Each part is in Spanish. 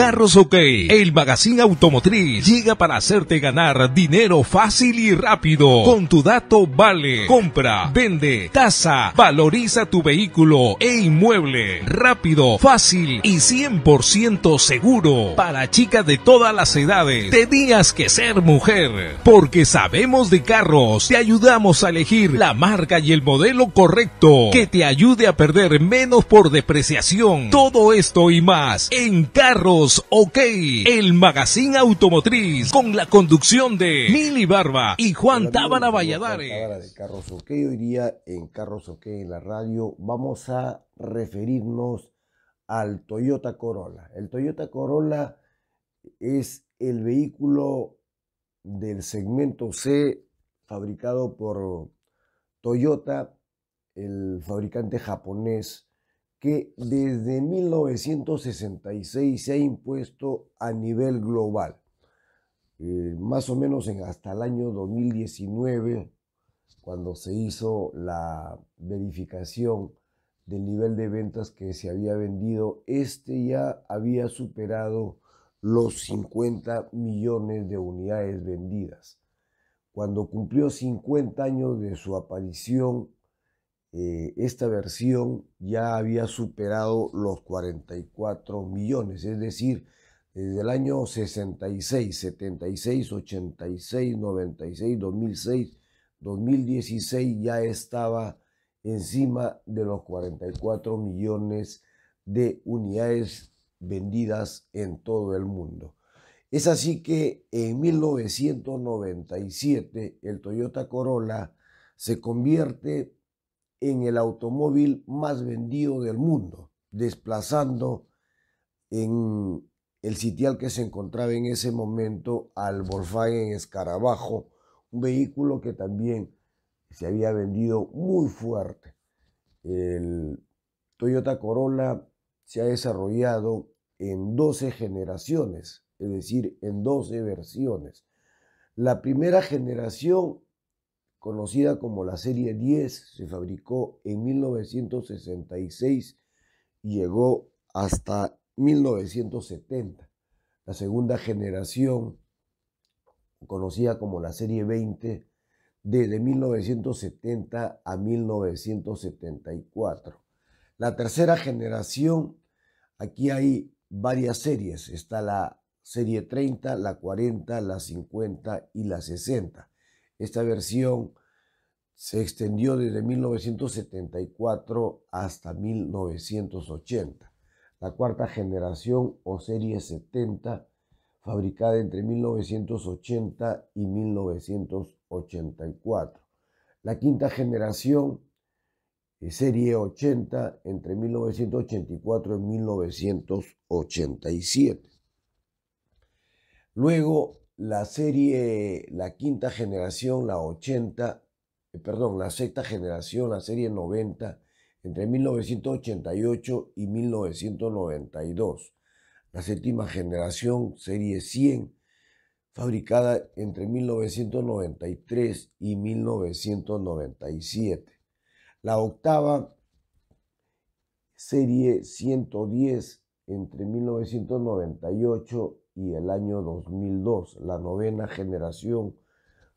Carros OK, el magazine automotriz, llega para hacerte ganar dinero fácil y rápido. Con tu dato vale, compra, vende, tasa, valoriza tu vehículo e inmueble. Rápido, fácil y 100% seguro. Para chicas de todas las edades, tenías que ser mujer. Porque sabemos de carros, te ayudamos a elegir la marca y el modelo correcto que te ayude a perder menos por depreciación. Todo esto y más en Carros OK, el magazine automotriz con la conducción de Mili Barba y Juan Tábana Valladares. De Carros hoy día en Carros OK en la radio vamos a referirnos al Toyota Corolla. El Toyota Corolla es el vehículo del segmento C fabricado por Toyota, el fabricante japonés que desde 1966 se ha impuesto a nivel global. Eh, más o menos en hasta el año 2019, cuando se hizo la verificación del nivel de ventas que se había vendido, este ya había superado los 50 millones de unidades vendidas. Cuando cumplió 50 años de su aparición, eh, esta versión ya había superado los 44 millones, es decir, desde el año 66, 76, 86, 96, 2006, 2016 ya estaba encima de los 44 millones de unidades vendidas en todo el mundo. Es así que en 1997 el Toyota Corolla se convierte en el automóvil más vendido del mundo, desplazando en el sitial que se encontraba en ese momento al Volkswagen Escarabajo, un vehículo que también se había vendido muy fuerte. El Toyota Corolla se ha desarrollado en 12 generaciones, es decir, en 12 versiones. La primera generación conocida como la Serie 10, se fabricó en 1966 y llegó hasta 1970. La segunda generación, conocida como la Serie 20, desde 1970 a 1974. La tercera generación, aquí hay varias series. Está la serie 30, la 40, la 50 y la 60. Esta versión se extendió desde 1974 hasta 1980. La cuarta generación o serie 70, fabricada entre 1980 y 1984. La quinta generación, eh, serie 80, entre 1984 y 1987. Luego, la serie La Quinta Generación, la 80, eh, perdón, la Sexta Generación, la serie 90, entre 1988 y 1992. La Séptima Generación, serie 100, fabricada entre 1993 y 1997. La octava serie 110 entre 1998 y y el año 2002, la novena generación,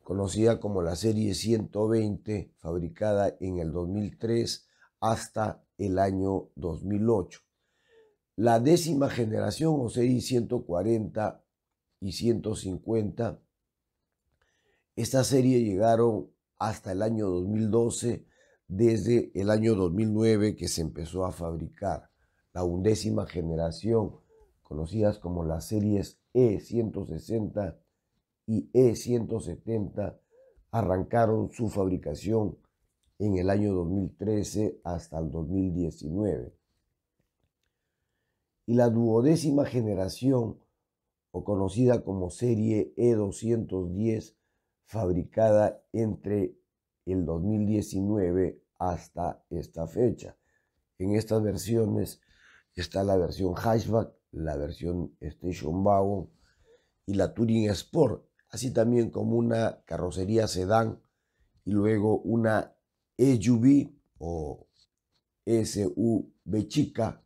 conocida como la serie 120, fabricada en el 2003 hasta el año 2008. La décima generación, o serie 140 y 150, esta serie llegaron hasta el año 2012, desde el año 2009 que se empezó a fabricar la undécima generación conocidas como las series E160 y E170, arrancaron su fabricación en el año 2013 hasta el 2019. Y la duodécima generación, o conocida como serie E210, fabricada entre el 2019 hasta esta fecha. En estas versiones está la versión hatchback la versión Station Wagon y la Touring Sport, así también como una carrocería sedán y luego una SUV o SUV chica,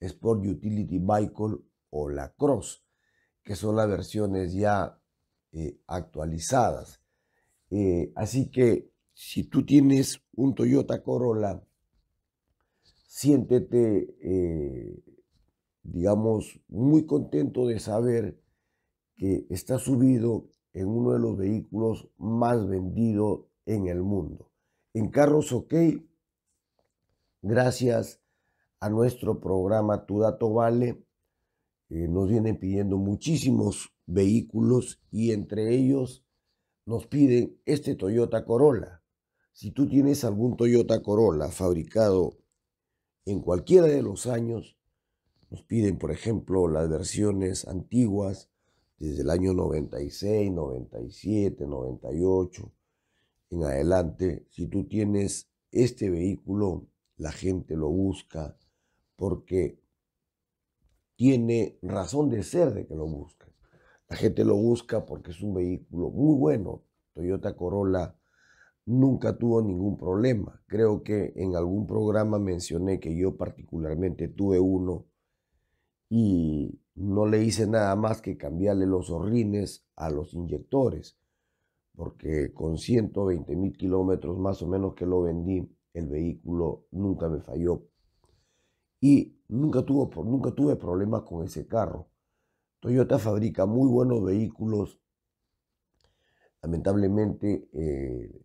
Sport Utility Vehicle o la Cross, que son las versiones ya eh, actualizadas. Eh, así que si tú tienes un Toyota Corolla, siéntete eh, digamos, muy contento de saber que está subido en uno de los vehículos más vendidos en el mundo. En Carros OK, gracias a nuestro programa Tu Dato Vale, eh, nos vienen pidiendo muchísimos vehículos y entre ellos nos piden este Toyota Corolla. Si tú tienes algún Toyota Corolla fabricado en cualquiera de los años, nos piden, por ejemplo, las versiones antiguas desde el año 96, 97, 98 en adelante. Si tú tienes este vehículo, la gente lo busca porque tiene razón de ser de que lo busquen. La gente lo busca porque es un vehículo muy bueno. Toyota Corolla nunca tuvo ningún problema. Creo que en algún programa mencioné que yo particularmente tuve uno y no le hice nada más que cambiarle los horrines a los inyectores, porque con 120 mil kilómetros más o menos que lo vendí, el vehículo nunca me falló. Y nunca, nunca tuve problemas con ese carro. Toyota fabrica muy buenos vehículos. Lamentablemente, eh,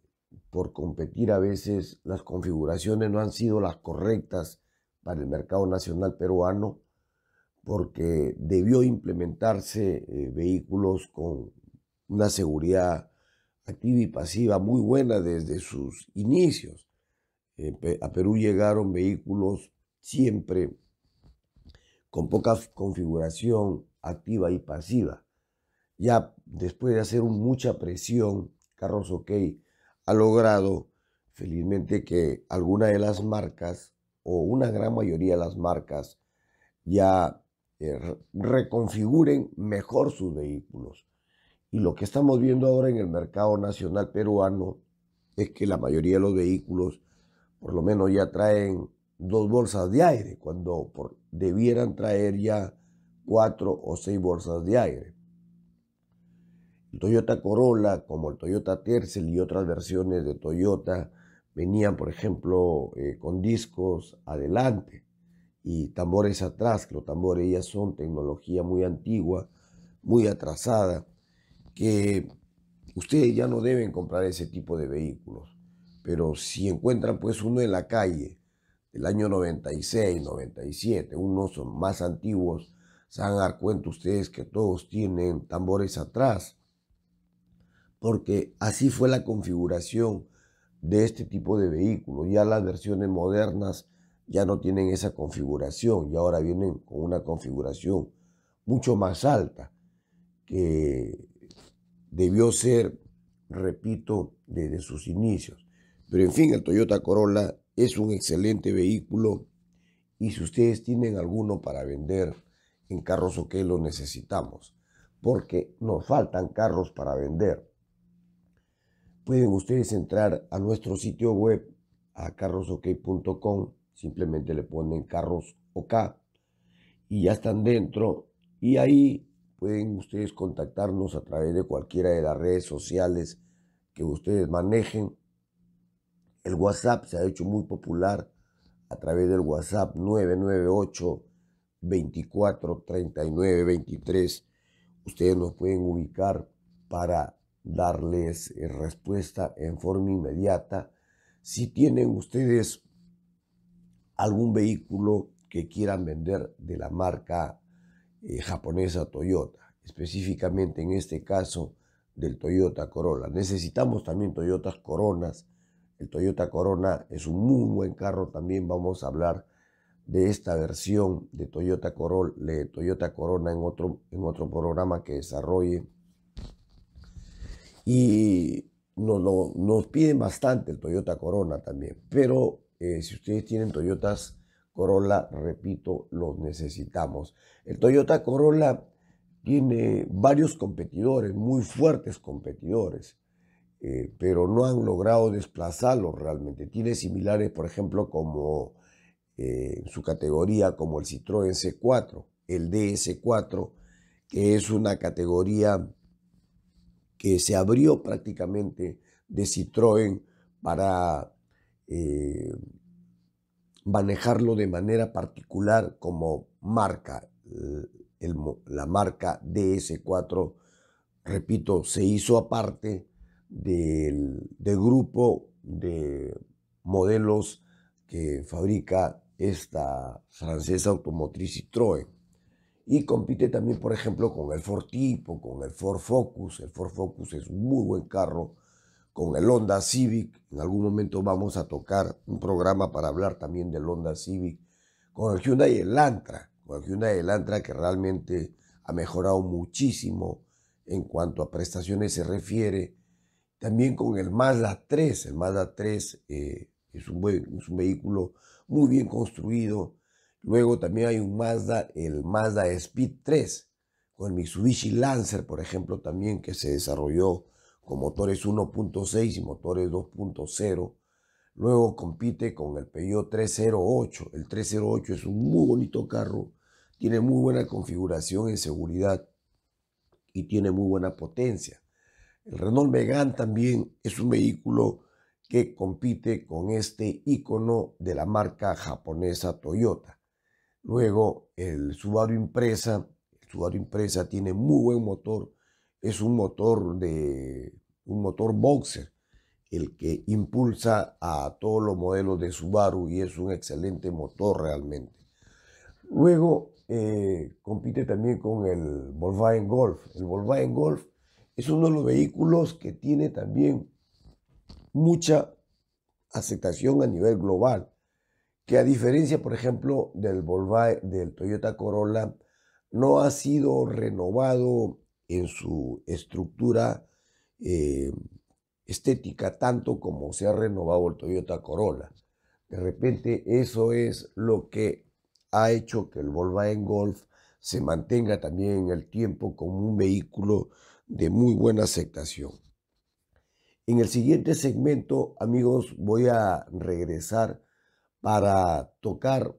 por competir a veces, las configuraciones no han sido las correctas para el mercado nacional peruano porque debió implementarse eh, vehículos con una seguridad activa y pasiva muy buena desde sus inicios. a Perú llegaron vehículos siempre con poca configuración activa y pasiva. Ya después de hacer mucha presión, Carros OK ha logrado felizmente que alguna de las marcas o una gran mayoría de las marcas ya reconfiguren mejor sus vehículos. Y lo que estamos viendo ahora en el mercado nacional peruano es que la mayoría de los vehículos por lo menos ya traen dos bolsas de aire, cuando debieran traer ya cuatro o seis bolsas de aire. El Toyota Corolla, como el Toyota Tercel y otras versiones de Toyota, venían, por ejemplo, eh, con discos adelante y tambores atrás, que los tambores ya son tecnología muy antigua, muy atrasada, que ustedes ya no deben comprar ese tipo de vehículos. Pero si encuentran pues uno en la calle del año 96, 97, unos son más antiguos, se van a dar cuenta ustedes que todos tienen tambores atrás, porque así fue la configuración de este tipo de vehículos. Ya las versiones modernas ya no tienen esa configuración y ahora vienen con una configuración mucho más alta que debió ser, repito, desde sus inicios. Pero en fin, el Toyota Corolla es un excelente vehículo y si ustedes tienen alguno para vender en Carros OK lo necesitamos, porque nos faltan carros para vender. Pueden ustedes entrar a nuestro sitio web a carrosok.com simplemente le ponen carros o OK y ya están dentro y ahí pueden ustedes contactarnos a través de cualquiera de las redes sociales que ustedes manejen. El WhatsApp se ha hecho muy popular a través del WhatsApp 998 24 39 23. Ustedes nos pueden ubicar para darles eh, respuesta en forma inmediata. Si tienen ustedes algún vehículo que quieran vender de la marca eh, japonesa Toyota, específicamente en este caso del Toyota Corolla. Necesitamos también Toyotas Coronas. El Toyota Corona es un muy buen carro, también vamos a hablar de esta versión de Toyota, Corolla, de Toyota Corona en otro, en otro programa que desarrolle. Y nos, nos piden bastante el Toyota Corona también, pero eh, si ustedes tienen Toyotas Corolla, repito, los necesitamos. El Toyota Corolla tiene varios competidores, muy fuertes competidores, eh, pero no han logrado desplazarlos realmente. Tiene similares, por ejemplo, como eh, su categoría, como el Citroën C4, el DS4, que es una categoría que se abrió prácticamente de Citroën para eh, manejarlo de manera particular como marca. Eh, la marca DS4, repito, se hizo aparte del, grupo de modelos que fabrica esta francesa automotriz Citroën. Y compite también, por ejemplo, con el Ford Tipo, con el Ford Focus. El Ford Focus es un muy buen carro con el Honda Civic. En algún momento vamos a tocar un programa para hablar también del Honda Civic. Con el Hyundai Elantra. Con el Hyundai Elantra que realmente ha mejorado muchísimo en cuanto a prestaciones se refiere. También con el Mazda 3. El Mazda 3 eh, es, un un vehículo muy bien construido. Luego también hay un Mazda, el Mazda Speed 3, con el Mitsubishi Lancer, por ejemplo, también que se desarrolló con motores 1.6 y motores 2.0. Luego compite con el Peugeot 308. El 308 es un muy bonito carro, tiene muy buena configuración en seguridad y tiene muy buena potencia. El Renault Megan también es un vehículo que compite con este icono de la marca japonesa Toyota. Luego el Subaru Impresa, el Subaru Impresa tiene muy buen motor, es un motor de un motor boxer el que impulsa a todos los modelos de Subaru y es un excelente motor realmente. Luego eh, compite también con el Volkswagen Golf. El Volkswagen Golf es uno de los vehículos que tiene también mucha aceptación a nivel global, que a diferencia, por ejemplo, del, Volvo del Toyota Corolla, no ha sido renovado en su estructura eh, estética, tanto como se ha renovado el Toyota Corolla. De repente eso es lo que ha hecho que el Volkswagen Golf se mantenga también en el tiempo como un vehículo de muy buena aceptación. En el siguiente segmento, amigos, voy a regresar para tocar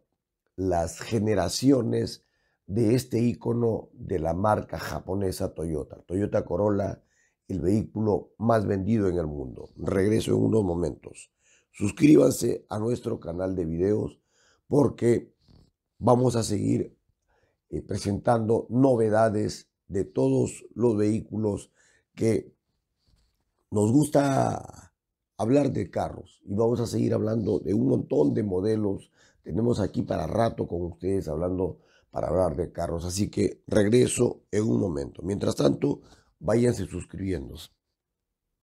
las generaciones de este icono de la marca japonesa Toyota. Toyota Corolla, el vehículo más vendido en el mundo. Regreso en unos momentos. Suscríbanse a nuestro canal de videos porque vamos a seguir eh, presentando novedades de todos los vehículos que nos gusta hablar de carros y vamos a seguir hablando de un montón de modelos. Tenemos aquí para rato con ustedes hablando para hablar de carros. Así que regreso en un momento. Mientras tanto, váyanse suscribiéndose.